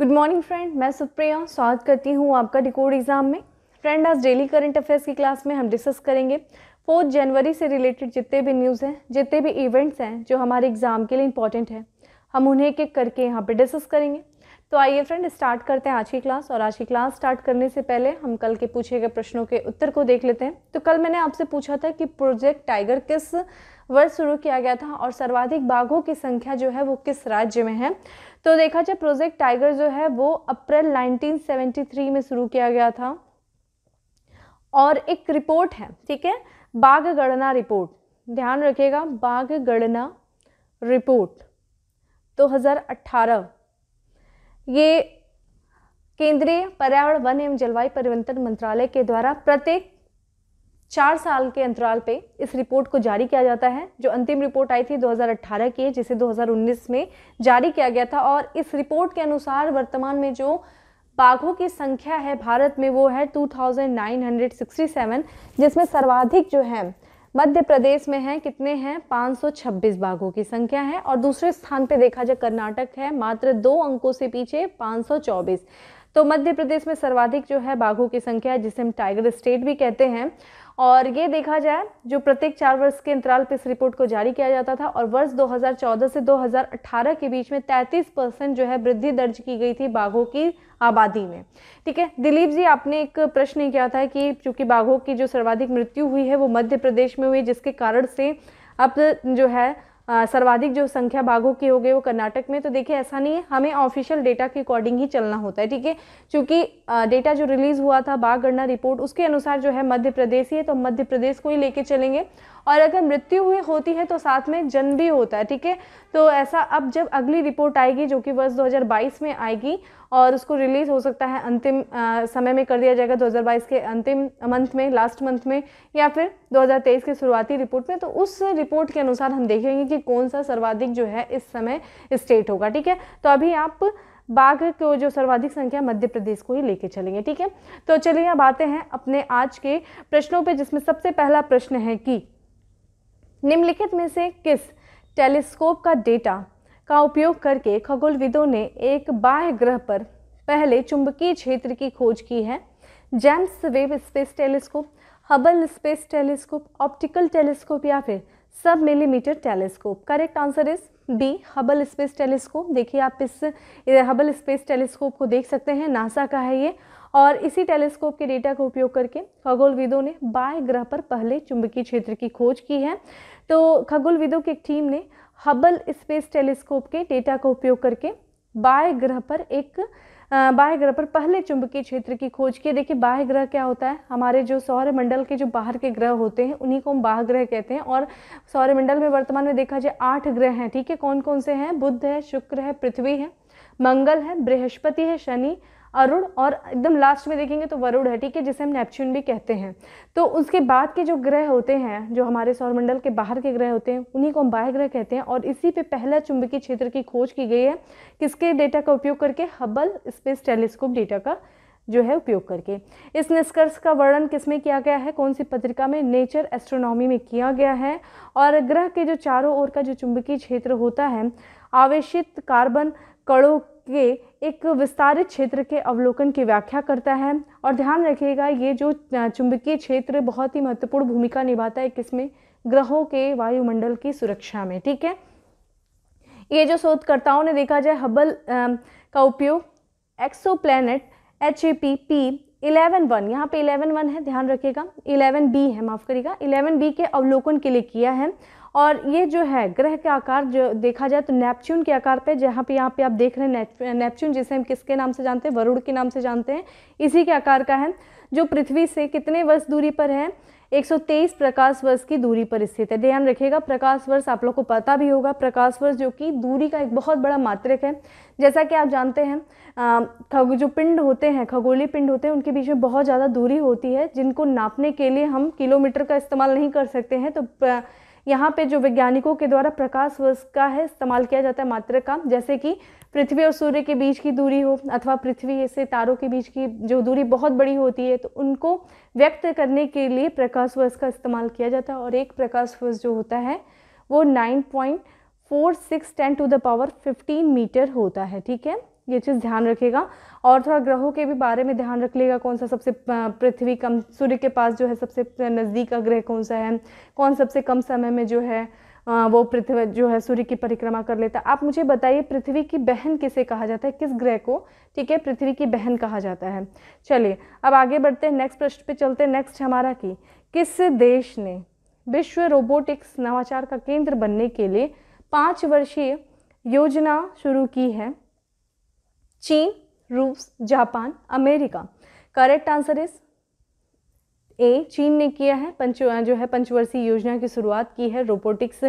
Good morning friend मैं सुप्रिया स्वागत करती हूँ आपका डिकोड एग्ज़ाम में फ्रेंड आज डेली करंट अफेयर्स की क्लास में हम डिस्कस करेंगे फोर्थ जनवरी से रिलेटेड जितने भी न्यूज़ हैं जितने भी इवेंट्स हैं जो हमारे एग्ज़ाम के लिए इंपॉर्टेंट हैं हम उन्हें एक एक करके यहाँ पर डिस्कस करेंगे तो आइए फ्रेंड स्टार्ट करते हैं आज की क्लास और आज की क्लास स्टार्ट करने से पहले हम कल के पूछे गए प्रश्नों के उत्तर को देख लेते हैं तो कल मैंने आपसे पूछा था कि प्रोजेक्ट टाइगर किस वर्ष शुरू किया गया था और सर्वाधिक बाघों की संख्या जो है वो किस राज्य में है तो देखा जाए प्रोजेक्ट टाइगर जो है वो अप्रैल 1973 में शुरू किया गया था और एक रिपोर्ट है ठीक है बाघ गणना रिपोर्ट ध्यान रखिएगा बाघ गणना रिपोर्ट 2018 ये केंद्रीय पर्यावरण वन एवं जलवायु परिवर्तन मंत्रालय के द्वारा प्रत्येक चार साल के अंतराल पे इस रिपोर्ट को जारी किया जाता है जो अंतिम रिपोर्ट आई थी 2018 की जिसे 2019 में जारी किया गया था और इस रिपोर्ट के अनुसार वर्तमान में जो बाघों की संख्या है भारत में वो है 2967 जिसमें सर्वाधिक जो है मध्य प्रदेश में है कितने हैं 526 बाघों की संख्या है और दूसरे स्थान पे देखा जाए कर्नाटक है मात्र दो अंकों से पीछे 524 तो मध्य प्रदेश में सर्वाधिक जो है बाघों की संख्या जिसे हम टाइगर स्टेट भी कहते हैं और ये देखा जाए जो प्रत्येक चार वर्ष के अंतराल पर इस रिपोर्ट को जारी किया जाता था और वर्ष 2014 से 2018 के बीच में 33 परसेंट जो है वृद्धि दर्ज की गई थी बाघों की आबादी में ठीक है दिलीप जी आपने एक प्रश्न किया था कि चूंकि बाघों की जो सर्वाधिक मृत्यु हुई है वो मध्य प्रदेश में हुई जिसके कारण से अब जो है सर्वाधिक जो संख्या बाघों की हो गई वो कर्नाटक में तो देखिए ऐसा नहीं है हमें ऑफिशियल डेटा के अकॉर्डिंग ही चलना होता है ठीक है क्योंकि डेटा जो रिलीज़ हुआ था बाघ गणना रिपोर्ट उसके अनुसार जो है मध्य प्रदेश ही है तो मध्य प्रदेश को ही लेके चलेंगे और अगर मृत्यु हुई होती है तो साथ में जन्म भी होता है ठीक है तो ऐसा अब जब अगली रिपोर्ट आएगी जो कि वर्ष 2022 में आएगी और उसको रिलीज़ हो सकता है अंतिम आ, समय में कर दिया जाएगा 2022 के अंतिम मंथ में लास्ट मंथ में या फिर 2023 के शुरुआती रिपोर्ट में तो उस रिपोर्ट के अनुसार हम देखेंगे कि कौन सा सर्वाधिक जो है इस समय स्टेट होगा ठीक है तो अभी आप बाघ को जो सर्वाधिक संख्या मध्य प्रदेश को ही लेके चलेंगे ठीक है तो चलिए अब आते हैं अपने आज के प्रश्नों पे जिसमें सबसे पहला प्रश्न है कि निम्नलिखित में से किस टेलीस्कोप का डेटा का उपयोग करके खगोलविदों ने एक बाह्य ग्रह पर पहले चुंबकीय क्षेत्र की खोज की है James Webb space telescope Hubble space telescope optical telescope या फिर submillimetre telescope correct answer is B Hubble space telescope देखिए आप इस हबल स्पेस टेलीस्कोप को देख सकते हैं नासा का है ये और इसी टेलीस्कोप के डेटा का उपयोग करके खगोलविदों ने बाय ग्रह पर पहले चुंबकीय क्षेत्र की खोज की है तो खगोलविदों की एक टीम ने हबल स्पेस टेलीस्कोप के डेटा का उपयोग करके बाय ग्रह पर एक बाह्य ग्रह पर पहले चुंबकीय क्षेत्र की खोज की देखिए बाह्य ग्रह क्या होता है हमारे जो सौर मंडल के जो बाहर के ग्रह होते हैं उन्हीं को हम बाह्य ग्रह कहते हैं और सौर मंडल में वर्तमान में देखा जाए आठ ग्रह हैं ठीक है कौन कौन से हैं बुध है शुक्र है पृथ्वी है मंगल है बृहस्पति है शनि अरुण और एकदम लास्ट में देखेंगे तो वरुण है ठीक है जिसे हम नेपच्यून भी कहते हैं तो उसके बाद के जो ग्रह होते हैं जो हमारे सौरमंडल के बाहर के ग्रह होते हैं उन्हीं को हम बाह्य ग्रह कहते हैं और इसी पे पहला चुंबकीय क्षेत्र की खोज की गई है किसके डेटा का उपयोग करके हबल स्पेस टेलीस्कोप डेटा का जो है उपयोग करके इस निष्कर्ष का वर्णन किसमें किया गया है कौन सी पत्रिका में नेचर एस्ट्रोनॉमी में किया गया है और ग्रह के जो चारों ओर का जो चुंबकीय क्षेत्र होता है आवेशित कार्बन कणों के एक विस्तारित क्षेत्र के अवलोकन की व्याख्या करता है और ध्यान रखिएगा ये जो चुंबकीय क्षेत्र बहुत ही महत्वपूर्ण भूमिका निभाता है किसमें ग्रहों के वायुमंडल की सुरक्षा में ठीक है ये जो शोधकर्ताओं ने देखा जाए हबल आ, का उपयोग exoplanet H A P P eleven one यहाँ पे इलेवन वन है ध्यान रखिएगा इलेवन बी है माफ़ करिएगा इलेवन बी के अवलोकन के लिए किया है और ये जो है ग्रह के आकार जो देखा जाए तो नेपच्यून के आकार पे जहाँ पे यहाँ पे आप देख रहे हैं नेपच्यून जिसे हम किसके नाम से जानते हैं वरुण के नाम से जानते हैं इसी के आकार का है जो पृथ्वी से कितने वर्ष दूरी पर है 123 प्रकाश वर्ष की दूरी पर स्थित है ध्यान रखिएगा प्रकाश वर्ष आप लोग को पता भी होगा प्रकाश वर्ष जो कि दूरी का एक बहुत बड़ा मात्रक है जैसा कि आप जानते हैं खग जो पिंड होते हैं खगोली पिंड होते हैं उनके बीच में बहुत ज़्यादा दूरी होती है जिनको नापने के लिए हम किलोमीटर का इस्तेमाल नहीं कर सकते हैं तो प्र... यहाँ पे जो वैज्ञानिकों के द्वारा प्रकाश वर्ष का है इस्तेमाल किया जाता है मात्र का जैसे कि पृथ्वी और सूर्य के बीच की दूरी हो अथवा पृथ्वी से तारों के बीच की जो दूरी बहुत बड़ी होती है तो उनको व्यक्त करने के लिए प्रकाश वर्ष का इस्तेमाल किया जाता है और एक प्रकाश वर्ष जो होता है वो nine point four six ten to the power fifteen metre होता है ठीक है ये चीज़ ध्यान रखिएगा और थोड़ा ग्रहों के भी बारे में ध्यान रख लेगा कौन सा सबसे पृथ्वी कम सूर्य के पास जो है सबसे नज़दीक का ग्रह कौन सा है कौन सबसे कम समय में जो है वो पृथ्वी जो है सूर्य की परिक्रमा कर लेता है आप मुझे बताइए पृथ्वी की बहन किसे कहा जाता है किस ग्रह को ठीक है पृथ्वी की बहन कहा जाता है चलिए अब आगे बढ़ते हैं नेक्स्ट प्रश्न पे चलते हैं नेक्स्ट हमारा की किस देश ने विश्व रोबोटिक्स नवाचार का केंद्र बनने के लिए पाँच वर्षीय योजना शुरू की है चीन रूस Japan America correct answer is A चीन ने किया है पंच जो है पंचवर्षीय योजना की शुरुआत की है रोबोटिक्स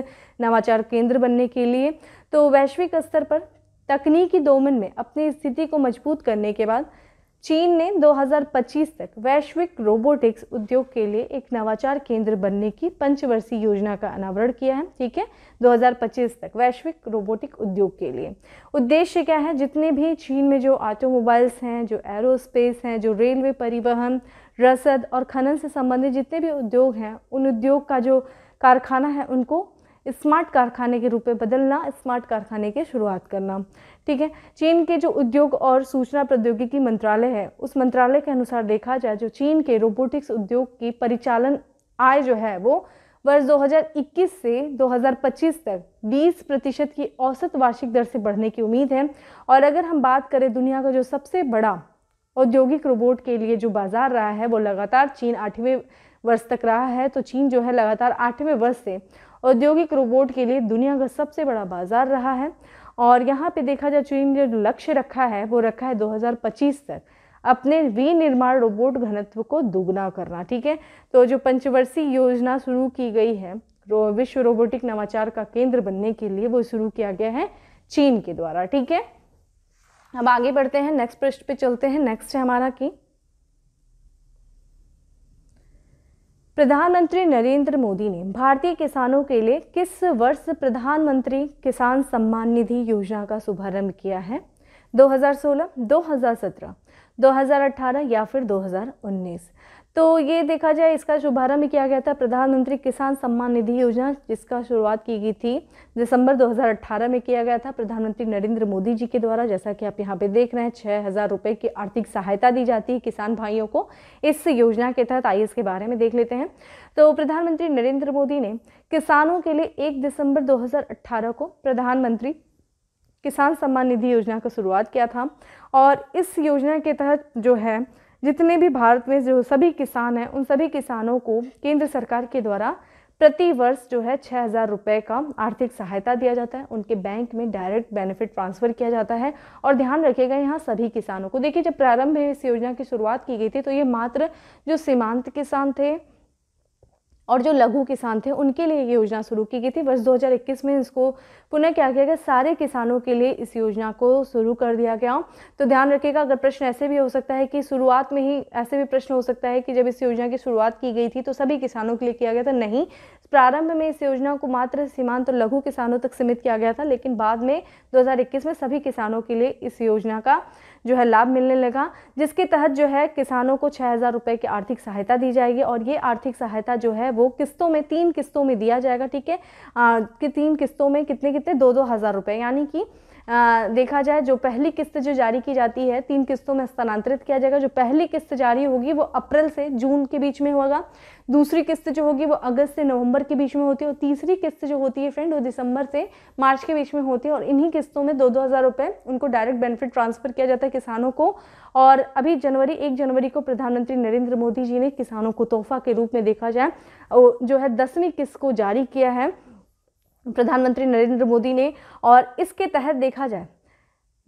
नवाचार केंद्र बनने के लिए तो वैश्विक स्तर पर तकनीकी दोमन में अपनी स्थिति को मजबूत करने के बाद चीन ने 2025 तक वैश्विक रोबोटिक्स उद्योग के लिए एक नवाचार केंद्र बनने की पंचवर्षीय योजना का अनावरण किया है ठीक है 2025 तक वैश्विक रोबोटिक उद्योग के लिए उद्देश्य क्या है जितने भी चीन में जो ऑटोमोबाइल्स हैं जो एरोस्पेस हैं जो रेलवे परिवहन रसद और खनन से संबंधित जितने भी उद्योग हैं उन उद्योग का जो कारखाना है उनको स्मार्ट कारखाने के रूप में बदलना स्मार्ट कारखाने की शुरुआत करना ठीक है चीन के जो उद्योग और सूचना प्रौद्योगिकी मंत्रालय है उस मंत्रालय के अनुसार देखा जाए जो चीन के रोबोटिक्स उद्योग की परिचालन आय जो है वो वर्ष 2021 से 2025 तक 20 प्रतिशत की औसत वार्षिक दर से बढ़ने की उम्मीद है और अगर हम बात करें दुनिया का जो सबसे बड़ा औद्योगिक रोबोट के लिए जो बाज़ार रहा है वो लगातार चीन आठवें वर्ष तक रहा है तो चीन जो है लगातार आठवें वर्ष से औद्योगिक रोबोट के लिए दुनिया का सबसे बड़ा बाज़ार रहा है और यहाँ पे देखा जाए चीन ने जो लक्ष्य रखा है वो रखा है 2025 तक अपने विनिर्माण रोबोट घनत्व को दुगना करना ठीक है तो जो पंचवर्षीय योजना शुरू की गई है रो, विश्व रोबोटिक नवाचार का केंद्र बनने के लिए वो शुरू किया गया है चीन के द्वारा ठीक है अब आगे बढ़ते हैं नेक्स्ट प्रश्न पे चलते हैं नेक्स्ट है हमारा की प्रधानमंत्री नरेंद्र मोदी ने भारतीय किसानों के लिए किस वर्ष प्रधानमंत्री किसान सम्मान निधि योजना का शुभारंभ किया है 2016, 2017, 2018 या फिर 2019 तो ये देखा जाए इसका शुभारंभ किया गया था प्रधानमंत्री किसान सम्मान निधि योजना जिसका शुरुआत की गई थी दिसंबर 2018 में किया गया था प्रधानमंत्री नरेंद्र मोदी जी के द्वारा जैसा कि आप यहाँ पे देख रहे हैं छः हज़ार रुपये की आर्थिक सहायता दी जाती है किसान भाइयों को इस योजना के तहत आइए इसके बारे में देख लेते हैं तो प्रधानमंत्री नरेंद्र मोदी ने किसानों के लिए एक दिसंबर दो को प्रधानमंत्री किसान सम्मान निधि योजना का शुरुआत किया था और इस योजना के तहत जो है जितने भी भारत में जो सभी किसान हैं उन सभी किसानों को केंद्र सरकार के द्वारा प्रति वर्ष जो है छः हज़ार रुपये का आर्थिक सहायता दिया जाता है उनके बैंक में डायरेक्ट बेनिफिट ट्रांसफ़र किया जाता है और ध्यान रखिएगा यहाँ सभी किसानों को देखिए जब प्रारंभ में इस योजना की शुरुआत की गई थी तो ये मात्र जो सीमांत किसान थे और जो लघु किसान थे उनके लिए ये योजना शुरू की गई थी वर्ष 2021 में इसको पुनः क्या किया गया सारे किसानों के लिए इस योजना को शुरू कर दिया गया तो ध्यान रखिएगा अगर प्रश्न ऐसे भी हो सकता है कि शुरुआत में ही ऐसे भी प्रश्न हो सकता है कि जब इस योजना की शुरुआत की गई थी तो सभी किसानों के लिए किया गया था नहीं प्रारंभ में इस योजना को मात्र सीमांत और लघु किसानों तक सीमित किया गया था लेकिन बाद में दो में सभी किसानों के लिए इस योजना का जो है लाभ मिलने लगा जिसके तहत जो है किसानों को छः हज़ार रुपये की आर्थिक सहायता दी जाएगी और ये आर्थिक सहायता जो है वो किस्तों में तीन किस्तों में दिया जाएगा ठीक है कि तीन किस्तों में कितने कितने दो दो हज़ार रुपये यानी कि देखा जाए जो पहली किस्त जो जारी की जाती है तीन किस्तों में स्थानांतरित किया जाएगा जो पहली किस्त जारी होगी वो अप्रैल से जून के बीच में होगा दूसरी किस्त जो होगी वो अगस्त से नवंबर के बीच में होती है और तीसरी किस्त जो होती है फ्रेंड वो दिसंबर से मार्च के बीच में होती है और इन्हीं किस्तों में दो दो हज़ार रुपये उनको डायरेक्ट बेनिफिट ट्रांसफ़र किया जाता है किसानों को और अभी जनवरी एक जनवरी को प्रधानमंत्री नरेंद्र मोदी जी ने किसानों को तोहफा के रूप में देखा जाए जो है दसवीं किस्त को जारी किया है प्रधानमंत्री नरेंद्र मोदी ने और इसके तहत देखा जाए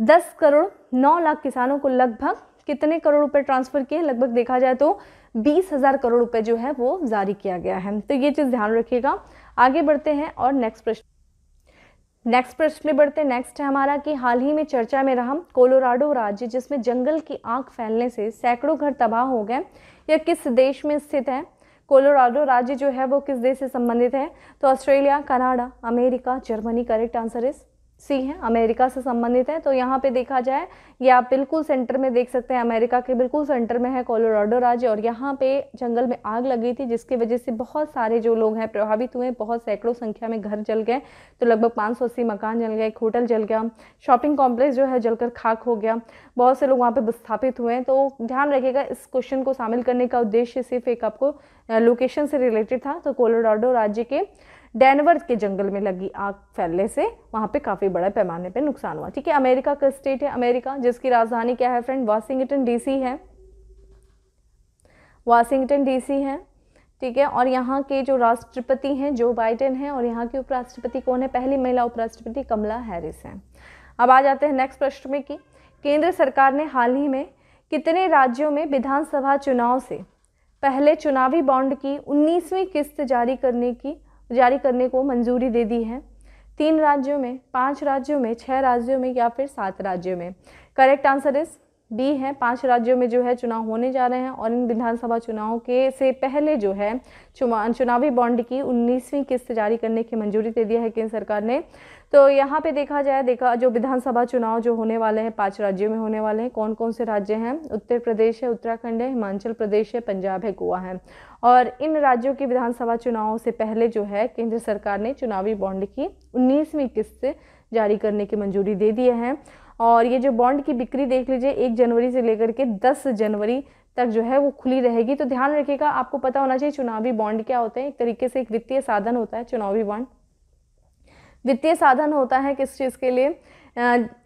दस करोड़ नौ लाख किसानों को लगभग कितने करोड़ रुपए ट्रांसफ़र किए लगभग देखा जाए तो बीस हज़ार करोड़ रुपए जो है वो जारी किया गया है तो ये चीज़ ध्यान रखिएगा आगे बढ़ते हैं और नेक्स्ट प्रश्न नेक्स्ट प्रश्न में बढ़ते नेक्स्ट है हमारा कि हाल ही में चर्चा में रहा कोलोराडो राज्य जिसमें जंगल की आग फैलने से सैकड़ों घर तबाह हो गए यह किस देश में स्थित है कोलोराडो राज्य जो है वो किस देश से संबंधित है तो Australia Canada America Germany correct answer is C हैं अमेरिका से संबंधित हैं तो यहाँ पे देखा जाए ये आप बिल्कुल सेंटर में देख सकते हैं अमेरिका के बिल्कुल सेंटर में है कोलोराडो राज्य और यहाँ पे जंगल में आग लगी थी जिसकी वजह से बहुत सारे जो लोग हैं प्रभावित हुए बहुत सैकड़ों संख्या में घर जल गए तो लगभग पाँच मकान जल गए एक होटल जल गया शॉपिंग कॉम्प्लेक्स जो है जलकर खाक हो गया बहुत से लोग वहाँ पर विस्थापित हुए तो ध्यान रखिएगा इस क्वेश्चन को शामिल करने का उद्देश्य सिर्फ एक आपको लोकेशन से रिलेटेड था तो कोलोराडो राज्य के डेनवर के जंगल में लगी आग फैलने से वहाँ पे काफ़ी बड़े पैमाने पे नुकसान हुआ ठीक है अमेरिका का स्टेट है अमेरिका जिसकी राजधानी क्या है फ्रेंड वाशिंगटन डीसी है वाशिंगटन डीसी है ठीक है और यहाँ के जो राष्ट्रपति हैं जो बाइडेन हैं और यहाँ के उपराष्ट्रपति कौन है पहली महिला उपराष्ट्रपति कमला हैरिस हैं अब आ जाते हैं नेक्स्ट प्रश्न में कि केंद्र सरकार ने हाल ही में कितने राज्यों में विधानसभा चुनाव से पहले चुनावी बॉन्ड की 19वीं किस्त जारी करने की जारी करने को मंजूरी दे दी है तीन राज्यों में पाँच राज्यों में छः राज्यों में या फिर सात राज्यों में करेक्ट आंसर इस बी है पांच राज्यों में जो है चुनाव होने जा रहे हैं और इन विधानसभा चुनावों के से पहले जो है चुनावी बॉन्ड की 19वीं किस्त जारी करने की मंजूरी दे दी है केंद्र सरकार ने तो यहाँ पे देखा जाए देखा जो विधानसभा चुनाव जो होने वाले हैं पाँच राज्यों में होने वाले हैं कौन कौन से राज्य हैं उत्तर प्रदेश है उत्तराखंड है हिमाचल प्रदेश है पंजाब है गोवा है और इन राज्यों के विधानसभा चुनावों से पहले जो है केंद्र सरकार ने चुनावी बॉन्ड की उन्नीसवीं किस्त जारी करने की मंजूरी दे दी है और ये जो बॉन्ड की बिक्री देख लीजिए एक जनवरी से लेकर के दस जनवरी तक जो है वो खुली रहेगी तो ध्यान रखिएगा आपको पता होना चाहिए चुनावी बॉन्ड क्या होते हैं एक तरीके से एक वित्तीय साधन होता है चुनावी बॉन्ड वित्तीय साधन होता है किस चीज़ के लिए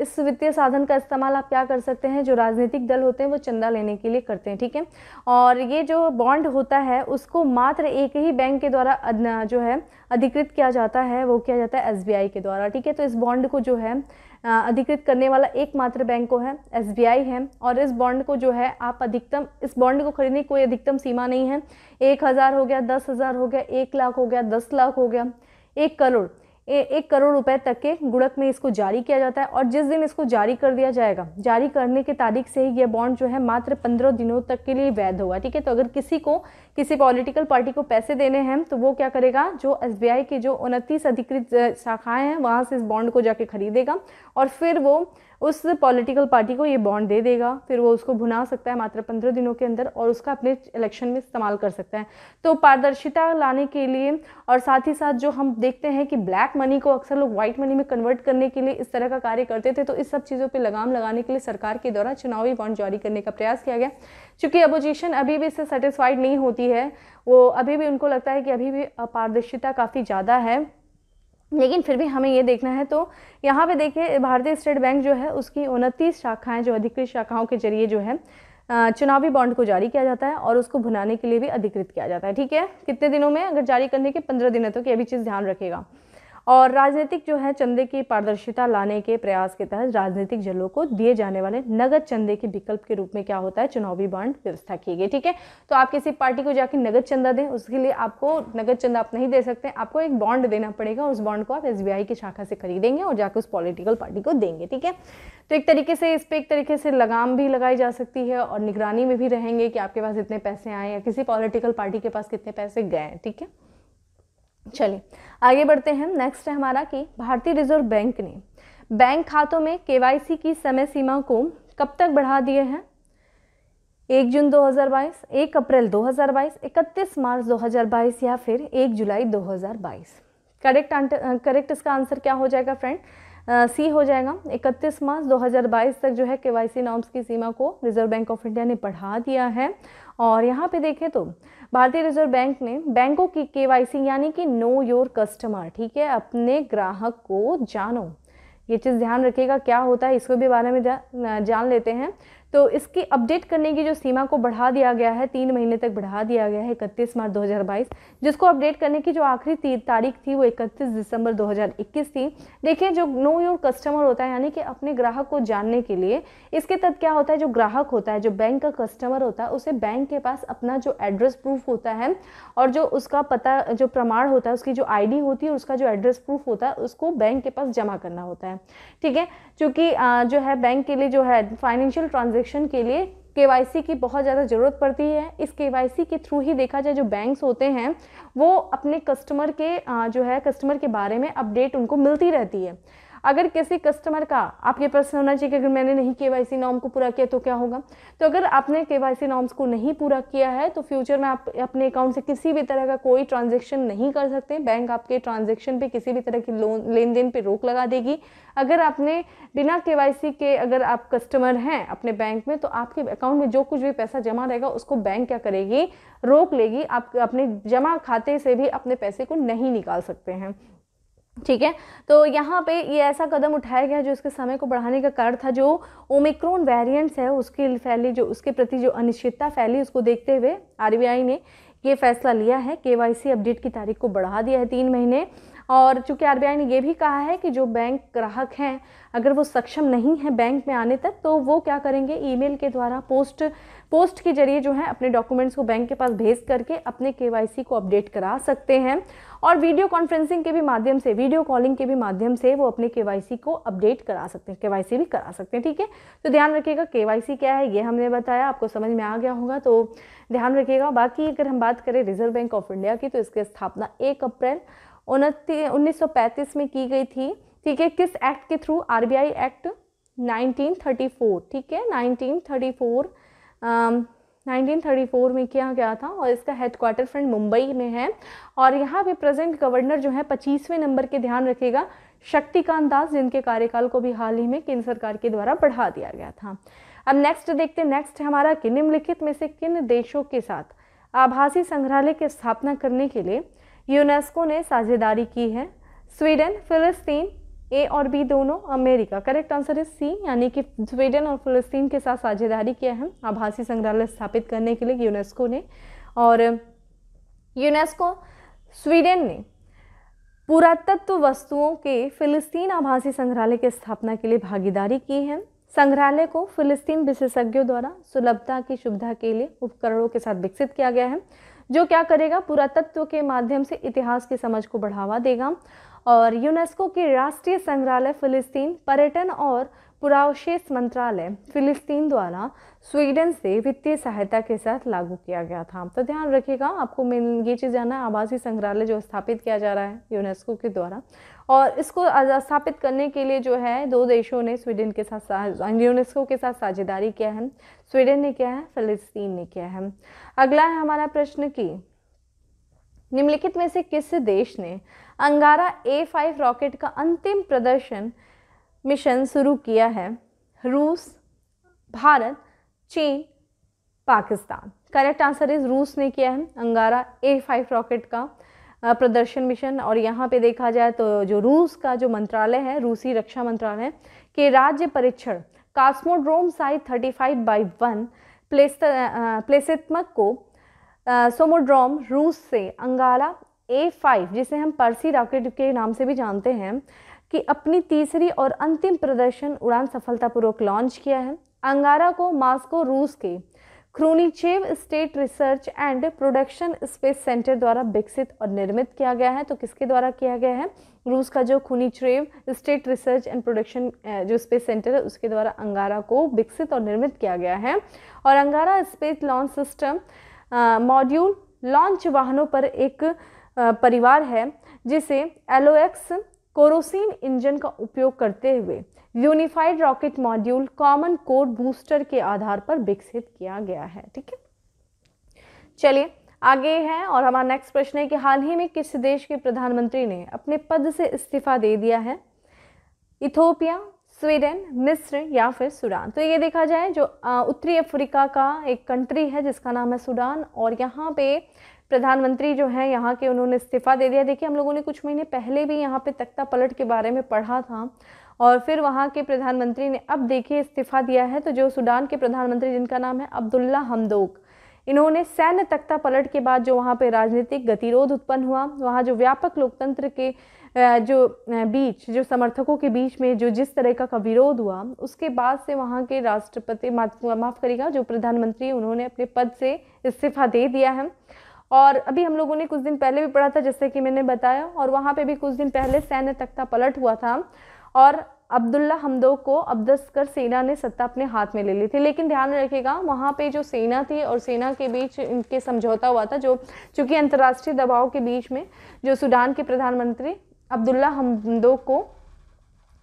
इस वित्तीय साधन का इस्तेमाल आप क्या कर सकते हैं जो राजनीतिक दल होते हैं वो चंदा लेने के लिए करते हैं ठीक है और ये जो बॉन्ड होता है उसको मात्र एक ही बैंक के द्वारा जो है अधिकृत किया जाता है वो किया जाता है एसबीआई के द्वारा ठीक है तो इस बॉन्ड को जो है अधिकृत करने वाला एकमात्र बैंक को है एस है और इस बॉन्ड को जो है आप अधिकतम इस बॉन्ड को खरीदने की कोई अधिकतम सीमा नहीं है एक हज़ार हो गया दस हज़ार हो गया एक लाख हो गया दस लाख हो गया एक करोड़ एक करोड़ रुपए तक के गुड़क में इसको जारी किया जाता है और जिस दिन इसको जारी कर दिया जाएगा जारी करने की तारीख से ही यह बॉन्ड जो है मात्र पंद्रह दिनों तक के लिए वैध होगा ठीक है तो अगर किसी को किसी पॉलिटिकल पार्टी को पैसे देने हैं तो वो क्या करेगा जो एस की जो उनतीस अधिकृत शाखाएँ हैं वहाँ से इस बॉन्ड को जाके खरीदेगा और फिर वो उस पॉलिटिकल पार्टी को ये बॉन्ड दे देगा फिर वो उसको भुना सकता है मात्र पंद्रह दिनों के अंदर और उसका अपने इलेक्शन में इस्तेमाल कर सकता है तो पारदर्शिता लाने के लिए और साथ ही साथ जो हम देखते हैं कि ब्लैक मनी को अक्सर लोग व्हाइट मनी में कन्वर्ट करने के लिए इस तरह का कार्य करते थे तो इस सब चीज़ों पर लगाम लगाने के लिए सरकार के द्वारा चुनावी बॉन्ड जारी करने का प्रयास किया गया चूँकि अपोजिशन अभी भी इससे सेटिस्फाइड नहीं होती है वो अभी भी उनको लगता है कि अभी भी अपारदर्शिता काफ़ी ज़्यादा है लेकिन फिर भी हमें ये देखना है तो यहाँ पे देखिए भारतीय स्टेट बैंक जो है उसकी उनतीस शाखाएं जो अधिकृत शाखाओं के जरिए जो है चुनावी बॉन्ड को जारी किया जाता है और उसको भुनाने के लिए भी अधिकृत किया जाता है ठीक है कितने दिनों में अगर जारी करने के पंद्रह दिनों तक तो ये भी चीज़ ध्यान रखेगा और राजनीतिक जो है चंदे की पारदर्शिता लाने के प्रयास के तहत राजनीतिक जलों को दिए जाने वाले नगद चंदे के विकल्प के रूप में क्या होता है चुनावी बांड व्यवस्था की गई ठीक है तो आप किसी पार्टी को जाके नगद चंदा दें उसके लिए आपको नगद चंदा आप नहीं दे सकते आपको एक बॉन्ड देना पड़ेगा उस बॉन्ड को आप एस की शाखा से खरीदेंगे और जाकर उस पॉलिटिकल पार्टी को देंगे ठीक है तो एक तरीके से इस पर एक तरीके से लगाम भी लगाई जा सकती है और निगरानी में भी रहेंगे कि आपके पास इतने पैसे आए या किसी पॉलिटिकल पार्टी के पास कितने पैसे गए ठीक है चलिए आगे बढ़ते हैं नेक्स्ट है हमारा कि भारतीय रिजर्व बैंक ने बैंक खातों में के की समय सीमा को कब तक बढ़ा दिए हैं एक जून 2022, एक अप्रैल 2022, 31 मार्च 2022 या फिर एक जुलाई 2022। करेक्ट आंसर करेक्ट इसका आंसर क्या हो जाएगा फ्रेंड सी uh, हो जाएगा 31 मार्च 2022 तक जो है केवाईसी नॉर्म्स की सीमा को रिजर्व बैंक ऑफ इंडिया ने बढ़ा दिया है और यहाँ पे देखें तो भारतीय रिजर्व बैंक ने बैंकों की केवाईसी यानी कि नो योर कस्टमर ठीक है अपने ग्राहक को जानो ये चीज़ ध्यान रखिएगा क्या होता है इसको भी बारे में जा, जान लेते हैं तो इसकी अपडेट करने की जो सीमा को बढ़ा दिया गया है तीन महीने तक बढ़ा दिया गया है इकतीस मार्च 2022 जिसको अपडेट करने की जो आखिरी तारीख थी वो इकतीस दिसंबर 2021 थी देखिए जो नो योर कस्टमर होता है यानी कि अपने ग्राहक को जानने के लिए इसके तहत क्या होता है जो ग्राहक होता है जो बैंक का कस्टमर होता है उसे बैंक के पास अपना जो एड्रेस प्रूफ होता है और जो उसका पता जो प्रमाण होता है उसकी जो आई होती है उसका जो एड्रेस प्रूफ होता है उसको बैंक के पास जमा करना होता है ठीक है चूँकि जो है बैंक के लिए जो है फाइनेंशियल ट्रांजेक्शन ट्रांजेक्शन के लिए के की बहुत ज़्यादा ज़रूरत पड़ती है इस के के थ्रू ही देखा जाए जो बैंक्स होते हैं वो अपने कस्टमर के जो है कस्टमर के बारे में अपडेट उनको मिलती रहती है अगर किसी कस्टमर का आप ये प्रश्न होना चाहिए कि अगर मैंने नहीं के वाई नॉर्म को पूरा किया तो क्या होगा तो अगर आपने के वाई नॉर्म्स को नहीं पूरा किया है तो फ्यूचर में आप अपने अकाउंट से किसी भी तरह का कोई ट्रांजेक्शन नहीं कर सकते बैंक आपके ट्रांजेक्शन पर किसी भी तरह की लोन लेन देन पर रोक लगा देगी अगर आपने बिना के के अगर आप कस्टमर हैं अपने बैंक में तो आपके अकाउंट में जो कुछ भी पैसा जमा रहेगा उसको बैंक क्या करेगी रोक लेगी आप अपने जमा खाते से भी अपने पैसे को नहीं निकाल सकते हैं ठीक है तो यहाँ पे ये ऐसा कदम उठाया गया जो इसके समय को बढ़ाने का कारण था जो ओमिक्रोन वेरिएंट्स है उसके फैली जो उसके प्रति जो अनिश्चितता फैली उसको देखते हुए आरबीआई ने ये फैसला लिया है केवाईसी अपडेट की तारीख को बढ़ा दिया है तीन महीने और चूँकि आर ने ये भी कहा है कि जो बैंक ग्राहक हैं अगर वो सक्षम नहीं है बैंक में आने तक तो वो क्या करेंगे ईमेल के द्वारा पोस्ट पोस्ट के जरिए जो है अपने डॉक्यूमेंट्स को बैंक के पास भेज करके अपने के को अपडेट करा सकते हैं और वीडियो कॉन्फ्रेंसिंग के भी माध्यम से वीडियो कॉलिंग के भी माध्यम से वो अपने के को अपडेट करा सकते हैं के भी करा सकते हैं ठीक है तो ध्यान रखिएगा के क्या है ये हमने बताया आपको समझ में आ गया होगा तो ध्यान रखिएगा बाकी अगर हम बात करें रिजर्व बैंक ऑफ इंडिया की तो इसकी स्थापना एक अप्रैल उनतीस में की गई थी ठीक है किस एक्ट के थ्रू आरबीआई एक्ट 1934 ठीक है 1934 1934 में किया गया था और इसका हेडक्वार्टर फ्रेंड मुंबई में है और यहाँ पे प्रेजेंट गवर्नर जो है पच्चीसवें नंबर के ध्यान रखेगा शक्तिकांत दास जिनके कार्यकाल को भी हाल ही में केंद्र सरकार के द्वारा बढ़ा दिया गया था अब नेक्स्ट देखते हैं नेक्स्ट हमारा कि निम्नलिखित में से किन देशों के साथ आभासी संग्रहालय की स्थापना करने के लिए यूनेस्को ने साझेदारी की है स्वीडन फिलिस्तीन ए और बी दोनों America correct answer is C यानी कि स्वीडन और फिलिस्तीन के साथ साझेदारी किया है आभासी संग्रहालय स्थापित करने के लिए यूनेस्को ने और यूनेस्को स्वीडन ने पुरातत्व वस्तुओं के फिलिस्तीन आभासी संग्रहालय की स्थापना के लिए भागीदारी की है संग्रहालय को फिलिस्तीन विशेषज्ञों द्वारा सुलभता की सुविधा के लिए उपकरणों के साथ विकसित किया गया है जो क्या करेगा पुरातत्व के माध्यम से इतिहास की समझ को बढ़ावा देगा और यूनेस्को के राष्ट्रीय संग्रहालय फिलिस्तीन पर्यटन और पुरावशेष मंत्रालय फिलिस्तीन द्वारा स्वीडन से वित्तीय सहायता के साथ लागू किया गया था तो ध्यान रखिएगा आपको मेन ये चीज़ जाना है आवासीय संग्रहालय जो स्थापित किया जा रहा है यूनेस्को के द्वारा और इसको स्थापित करने के लिए जो है दो देशों ने स्वीडन के साथ यूनेस्को के साथ साझेदारी किया है स्वीडन ने किया है फिलिस्तीन ने किया है अगला है हमारा प्रश्न की निम्नलिखित में से किस देश ने अंगारा ए फाइव रॉकेट का अंतिम प्रदर्शन मिशन शुरू किया है रूस भारत चीन पाकिस्तान करेक्ट आंसर इज़ रूस ने किया है अंगारा ए फाइव रॉकेट का प्रदर्शन मिशन और यहाँ पे देखा जाए तो जो रूस का जो मंत्रालय है रूसी रक्षा मंत्रालय के राज्य परीक्षण cosmodrome site thirty five by one place को सोमोड्रोम रूस से अंगारा ए फाइव जिसे हम पर्सी रॉकेट के नाम से भी जानते हैं कि अपनी तीसरी और अंतिम प्रदर्शन उड़ान सफलतापूर्वक लॉन्च किया है अंगारा को मास्को रूस के Khrunichev State Research and Production Space Centre द्वारा विकसित और निर्मित किया गया है तो किसके द्वारा किया गया है रूस का जो Khrunichev State Research and Production जो स्पेस सेंटर है उसके द्वारा अंगारा को विकसित और निर्मित किया गया है और Angara space launch system module launch वाहनों पर एक आ, परिवार है जिसे एलोएक्स कोरोसिन इंजन का उपयोग करते हुए unified rocket module common core booster के आधार पर विकसित किया गया है ठीक है चलिए आगे है और हमारा नेक्स्ट प्रश्न है कि हाल ही में किस देश के प्रधानमंत्री ने अपने पद से इस्तीफा दे दिया है इथोपिया स्वीडन मिस्र या फिर सूडान तो ये देखा जाए जो उत्तरी अफ्रीका का एक कंट्री है जिसका नाम है सूडान और यहाँ पे प्रधानमंत्री जो है यहाँ के उन्होंने इस्तीफा दे दिया देखिए हम लोगों ने कुछ महीने पहले भी यहाँ पे तख्ता पलट के बारे में पढ़ा था और फिर वहाँ के प्रधानमंत्री ने अब देखिए इस्तीफा दिया है तो जो सूडान के प्रधानमंत्री जिनका नाम है अब्दुल्ला हमदोक इन्होंने सैन्य तख्ता पलट के बाद जो वहाँ पे राजनीतिक गतिरोध उत्पन्न हुआ वहाँ जो व्यापक लोकतंत्र के जो बीच जो समर्थकों के बीच में जो जिस तरह का विरोध हुआ उसके बाद से वहाँ के राष्ट्रपति माफ़ करेगा जो प्रधानमंत्री उन्होंने अपने पद से इस्तीफा दे दिया है और अभी हम लोगों ने कुछ दिन पहले भी पढ़ा था जैसे कि मैंने बताया और वहाँ पे भी कुछ दिन पहले सैन्य तख्ता पलट हुआ था और अब्दुल्ला हमदो को अब्दस्कर सेना ने सत्ता अपने हाथ में ले ली थी लेकिन ध्यान रखिएगा वहाँ पे जो सेना थी और सेना के बीच इनके समझौता हुआ था जो चूँकि अंतर्राष्ट्रीय दबाव के बीच में जो सूडान के प्रधानमंत्री अब्दुल्ला हमदो को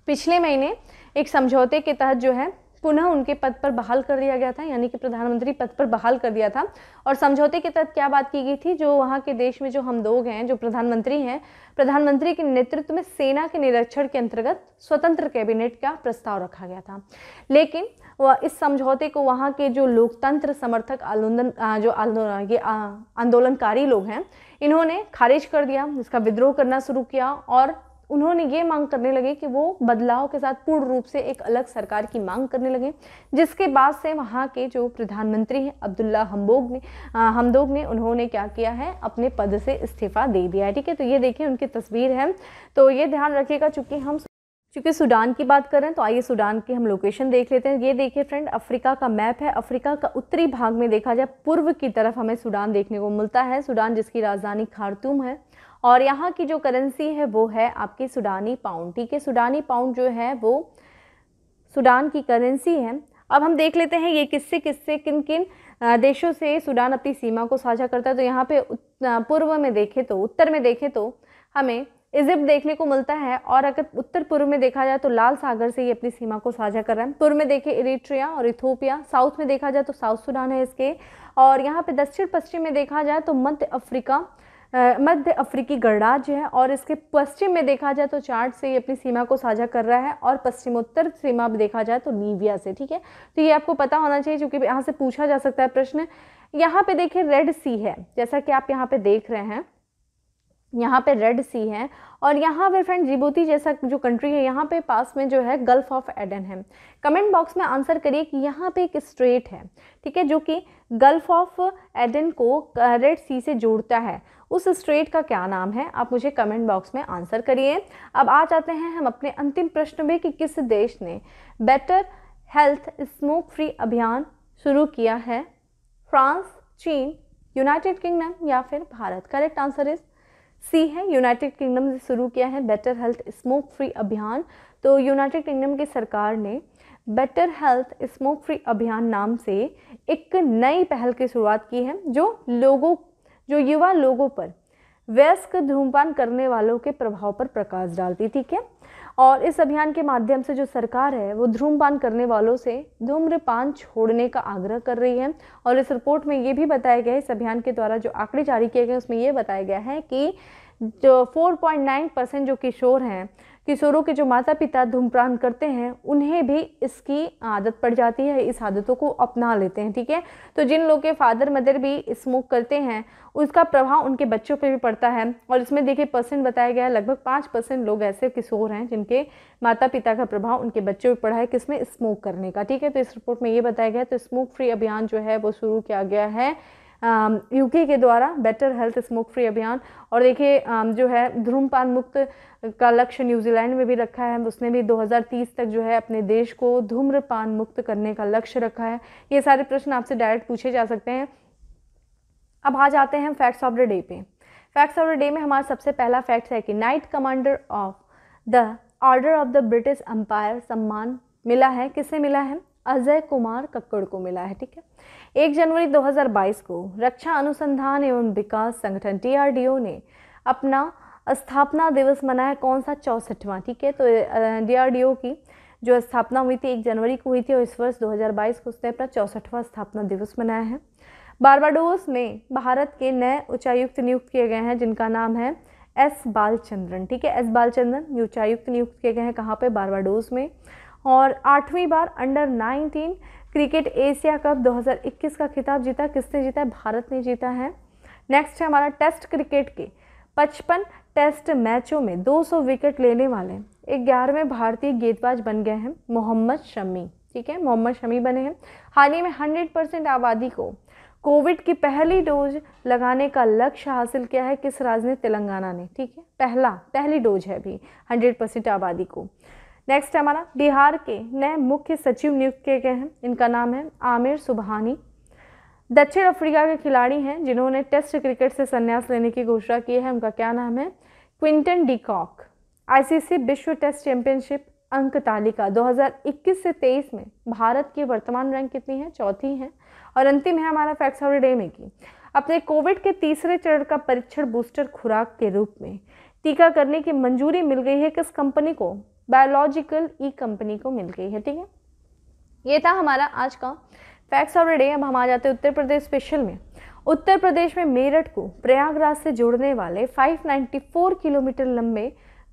पिछले महीने एक समझौते के तहत जो है पुनः उनके पद पर बहाल कर दिया गया था यानी कि प्रधानमंत्री पद पर बहाल कर दिया था और समझौते के तहत क्या बात की गई थी जो वहाँ के देश में जो हम लोग हैं जो प्रधानमंत्री हैं प्रधानमंत्री के नेतृत्व में सेना के निरीक्षण के अंतर्गत स्वतंत्र कैबिनेट का प्रस्ताव रखा गया था लेकिन वह इस समझौते को वहाँ के जो लोकतंत्र समर्थक आंदोलन जो आंदोलन ये आंदोलनकारी लोग हैं इन्होंने खारिज कर दिया इसका विद्रोह करना शुरू किया और उन्होंने ये मांग करने लगे कि वो बदलाव के साथ पूर्ण रूप से एक अलग सरकार की मांग करने लगे जिसके बाद से वहाँ के जो प्रधानमंत्री हैं अब्दुल्ला हमबोग ने हमदोग ने उन्होंने क्या किया है अपने पद से इस्तीफा दे दिया है ठीक है तो ये देखिए उनकी तस्वीर है तो ये ध्यान रखिएगा चूँकि हम चूँकि सूडान की बात करें तो आइए सूडान की हम लोकेशन देख लेते हैं ये देखिए फ्रेंड अफ्रीका का मैप है अफ्रीका का उत्तरी भाग में देखा जाए पूर्व की तरफ हमें सूडान देखने को मिलता है सूडान जिसकी राजधानी खारतूम है और यहाँ की जो करेंसी है वो है आपकी सुडानी पाउंड ठीक है सुडानी पाउंड जो है वो सुडान की करेंसी है अब हम देख लेते हैं ये किससे किससे किन किन देशों से सूडान अपनी सीमा को साझा करता है तो यहाँ पे पूर्व में देखें तो उत्तर में देखें तो हमें इजिप्ट देखने को मिलता है और अगर उत्तर पूर्व में देखा जाए तो लाल सागर से ये अपनी सीमा को साझा कर रहा है पूर्व में देखें इरिट्रिया और इथोपिया साउथ में देखा जाए तो साउथ सूडान है इसके और यहाँ पे दक्षिण पश्चिम में देखा जाए तो मध्य अफ्रीका मध्य अफ्रीकी गणराज्य है और इसके पश्चिम में देखा जाए तो चार्ट से ये अपनी सीमा को साझा कर रहा है और पश्चिमोत्तर सीमा में देखा जाए तो लीबिया से ठीक है तो ये आपको पता होना चाहिए क्योंकि यहाँ से पूछा जा सकता है प्रश्न यहाँ पे देखिए रेड सी है जैसा कि आप यहाँ पे देख रहे हैं यहाँ पे रेड सी है और यहाँ पे फ्रेंड जिबूती जैसा जो कंट्री है यहाँ पे पास में जो है गल्फ ऑफ एडन है कमेंट बॉक्स में आंसर करिए कि यहाँ पे एक स्ट्रेट है ठीक है जो कि गल्फ ऑफ एडन को रेड सी से जोड़ता है उस स्ट्रेट का क्या नाम है आप मुझे कमेंट बॉक्स में आंसर करिए अब आ जाते हैं हम अपने अंतिम प्रश्न में कि किस देश ने बेटर हेल्थ स्मोक फ्री अभियान शुरू किया है फ्रांस चीन यूनाइटेड किंगडम या फिर Bharat correct answer is C है यूनाइटेड किंगडम ने शुरू किया है बेटर हेल्थ स्मोक फ्री अभियान तो यूनाइटेड किंगडम की सरकार ने बेटर हेल्थ स्मोक फ्री अभियान नाम से एक नई पहल की शुरुआत की है जो लोगों जो युवा लोगों पर वयस्क धूमपान करने वालों के प्रभाव पर प्रकाश डालती ठीक है और इस अभियान के माध्यम से जो सरकार है वो धूमपान करने वालों से धूम्रपान छोड़ने का आग्रह कर रही है और इस रिपोर्ट में ये भी बताया गया है इस अभियान के द्वारा जो आंकड़े जारी किए गए उसमें ये बताया गया है कि जो 4.9 परसेंट जो किशोर हैं किशोरों के जो माता पिता धूम्रपान करते हैं उन्हें भी इसकी आदत पड़ जाती है इस आदतों को अपना लेते हैं ठीक है तो जिन लोग के फादर मदर भी स्मोक करते हैं उसका प्रभाव उनके बच्चों पे भी पड़ता है और इसमें देखिए परसेंट बताया गया है लगभग पाँच परसेंट लोग ऐसे किशोर हैं जिनके माता पिता का प्रभाव उनके बच्चों पर पड़ा है किसमें स्मोक करने का ठीक है तो इस रिपोर्ट में ये बताया गया है तो स्मोक फ्री अभियान जो है वो शुरू किया गया है यूके um, के द्वारा बेटर हेल्थ स्मोक फ्री अभियान और देखिए um, जो है धूम्रपान मुक्त का लक्ष्य न्यूजीलैंड में भी रखा है उसने भी 2030 तक जो है अपने देश को धूम्रपान मुक्त करने का लक्ष्य रखा है ये सारे प्रश्न आपसे डायरेक्ट पूछे जा सकते हैं अब आ जाते हैं फैक्ट्स ऑफ द डे पे फैक्ट्स ऑफ द डे में हमारा सबसे पहला फैक्ट है कि Knight Commander of the Order of the British Empire सम्मान मिला है किसे मिला है अजय कुमार कक्कड़ को मिला है ठीक है एक जनवरी 2022 को रक्षा अनुसंधान एवं विकास संगठन डीआरडीओ ने अपना स्थापना दिवस मनाया कौन सा चौसठवां ठीक है तो डी की जो स्थापना हुई थी एक जनवरी को हुई थी और इस वर्ष 2022 को उसने अपना चौसठवां स्थापना दिवस मनाया है बारबाडोस में भारत के नए उच्चायुक्त नियुक्त किए गए हैं जिनका नाम है एस बालचंद्रन ठीक है एस बालचंद्रन ये उच्चायुक्त नियुक्त किए गए हैं कहाँ पे बारबाडोस में और आठवीं बार under nineteen cricket Asia Cup 2021 का खिताब जीता किसने जीता है भारत ने जीता है नेक्स्ट है हमारा टेस्ट क्रिकेट के पचपन टेस्ट मैचों में 200 विकेट लेने वाले ग्यारहवें भारतीय गेंदबाज बन गए हैं मोहम्मद शमी ठीक है मोहम्मद शमी बने हैं हाल ही में 100 परसेंट आबादी को कोविड की पहली डोज लगाने का लक्ष्य हासिल किया है किस राज्य ने तेलंगाना ने ठीक है पहला पहली डोज है अभी 100 परसेंट आबादी को नेक्स्ट है हमारा बिहार के नए मुख्य सचिव नियुक्त किए गए हैं इनका नाम है आमिर सुबहानी दक्षिण अफ्रीका के खिलाड़ी हैं जिन्होंने टेस्ट क्रिकेट से संन्यास लेने की घोषणा की है उनका क्या नाम है क्विंटन डिकॉक आईसीसी विश्व टेस्ट चैंपियनशिप अंक तालिका 2021 से 23 में भारत की वर्तमान रैंक कितनी है चौथी है और अंतिम है हमारा फैक्ट्स ऑफ डे में की अपने कोविड के तीसरे चरण का परीक्षण बूस्टर खुराक के रूप में टीका करने की मंजूरी मिल गई है किस कंपनी को बायोलॉजिकल ई कंपनी को मिल गई है ठीक है ये था हमारा आज का फैक्ट्स ऑफ डे अब हम आ जाते हैं उत्तर प्रदेश स्पेशल में उत्तर प्रदेश में मेरठ को प्रयागराज से जोड़ने वाले 594 किलोमीटर लंबे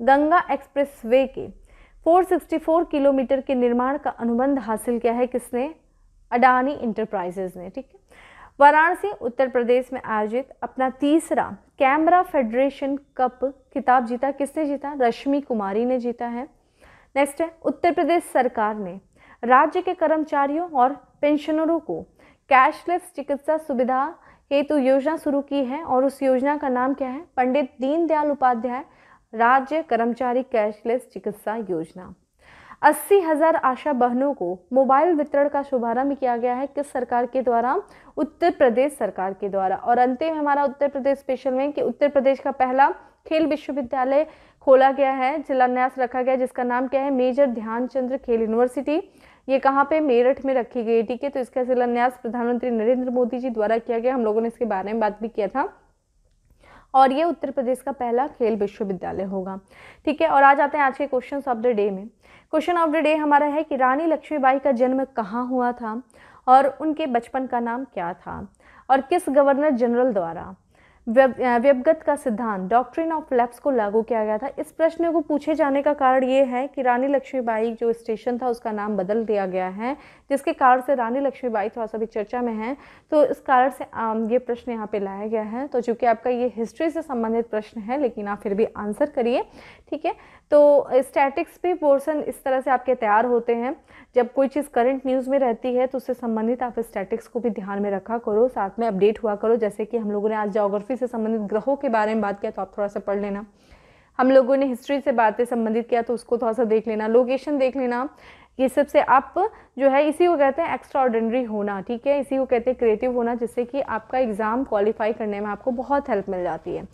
गंगा एक्सप्रेस वे के 464 किलोमीटर के निर्माण का अनुबंध हासिल किया है किसने अडानी इंटरप्राइजेज ने ठीक है वाराणसी उत्तर प्रदेश में आयोजित अपना तीसरा कैमरा फेडरेशन कप खिताब जीता किसने जीता रश्मि कुमारी ने जीता है नेक्स्ट है उत्तर प्रदेश सरकार ने राज्य के कर्मचारियों और पेंशनरों को कैशलेस चिकित्सा सुविधा हेतु योजना शुरू की है और उस योजना का नाम क्या है पंडित दीनदयाल उपाध्याय राज्य कर्मचारी कैशलेस चिकित्सा योजना अस्सी हजार आशा बहनों को मोबाइल वितरण का शुभारंभ किया गया है किस सरकार के द्वारा उत्तर प्रदेश सरकार के द्वारा और अंतिम हमारा उत्तर प्रदेश स्पेशल में कि उत्तर प्रदेश का पहला खेल विश्वविद्यालय खोला गया है शिलान्यास रखा गया जिसका नाम क्या है मेजर ध्यानचंद्र खेल यूनिवर्सिटी ये कहाँ पे मेरठ में रखी गई ठीक है तो इसका शिलान्यास प्रधानमंत्री नरेंद्र मोदी जी द्वारा किया गया हम लोगों ने इसके बारे में बात भी किया था और ये उत्तर प्रदेश का पहला खेल विश्वविद्यालय होगा ठीक है और आ जाते हैं आज के क्वेश्चन ऑफ द डे में क्वेश्चन ऑफ द डे हमारा है कि रानी लक्ष्मीबाई का जन्म कहाँ हुआ था और उनके बचपन का नाम क्या था और किस गवर्नर जनरल द्वारा व्यवगत का सिद्धांत डॉक्ट्रिन ऑफ लैप्स को लागू किया गया था इस प्रश्न को पूछे जाने का कारण ये है कि रानी लक्ष्मीबाई जो स्टेशन था उसका नाम बदल दिया गया है जिसके कारण से रानी लक्ष्मीबाई थोड़ा सा भी चर्चा में है तो इस कारण से ये प्रश्न यहाँ पे लाया गया है तो चूँकि आपका ये हिस्ट्री से संबंधित प्रश्न है लेकिन आप फिर भी आंसर करिए ठीक है तो स्टैटिक्स भी पोर्सन इस तरह से आपके तैयार होते हैं जब कोई चीज़ करंट न्यूज़ में रहती है तो उससे संबंधित आप स्टैटिक्स को भी ध्यान में रखा करो साथ में अपडेट हुआ करो जैसे कि हम लोगों ने आज जोग्राफी हिस्ट्री से संबंधित ग्रहों के बारे में बात किया तो आप थोड़ा सा पढ़ लेना हम लोगों ने हिस्ट्री से बातें संबंधित किया तो उसको थोड़ा सा देख लेना लोकेशन देख लेना ये सबसे आप जो है इसी को कहते हैं एक्स्ट्रा होना ठीक है इसी को कहते हैं क्रिएटिव होना जिससे कि आपका एग्ज़ाम क्वालिफाई करने में आपको बहुत हेल्प मिल जाती है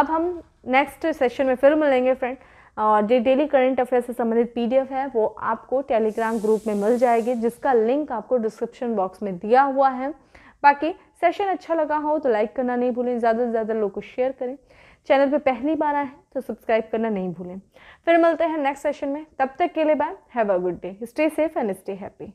अब हम नेक्स्ट सेशन में फिर मिलेंगे फ्रेंड और जो डेली करंट अफेयर से संबंधित पीडीएफ है वो आपको टेलीग्राम ग्रुप में मिल जाएगी जिसका लिंक आपको डिस्क्रिप्शन बॉक्स में दिया हुआ है बाकी सेशन अच्छा लगा हो तो लाइक करना नहीं भूलें ज़्यादा से ज़्यादा लोग को शेयर करें चैनल पर पहली बार आए हैं तो सब्सक्राइब करना नहीं भूलें फिर मिलते हैं नेक्स्ट सेशन में तब तक के लिए bye have a good day stay safe and stay happy